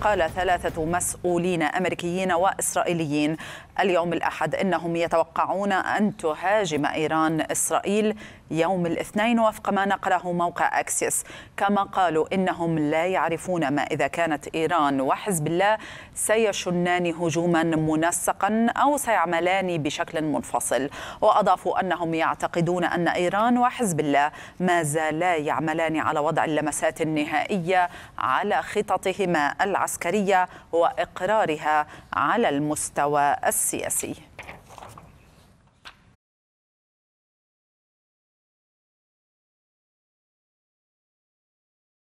قال ثلاثة مسؤولين أمريكيين وإسرائيليين اليوم الأحد إنهم يتوقعون أن تهاجم إيران إسرائيل يوم الاثنين وفق ما نقله موقع أكسيس كما قالوا إنهم لا يعرفون ما إذا كانت إيران وحزب الله سيشنان هجوما منسقا أو سيعملان بشكل منفصل وأضافوا أنهم يعتقدون أن إيران وحزب الله ما زالا يعملان على وضع اللمسات النهائية على خططهما العسكرية العسكرية وإقرارها على المستوى السياسي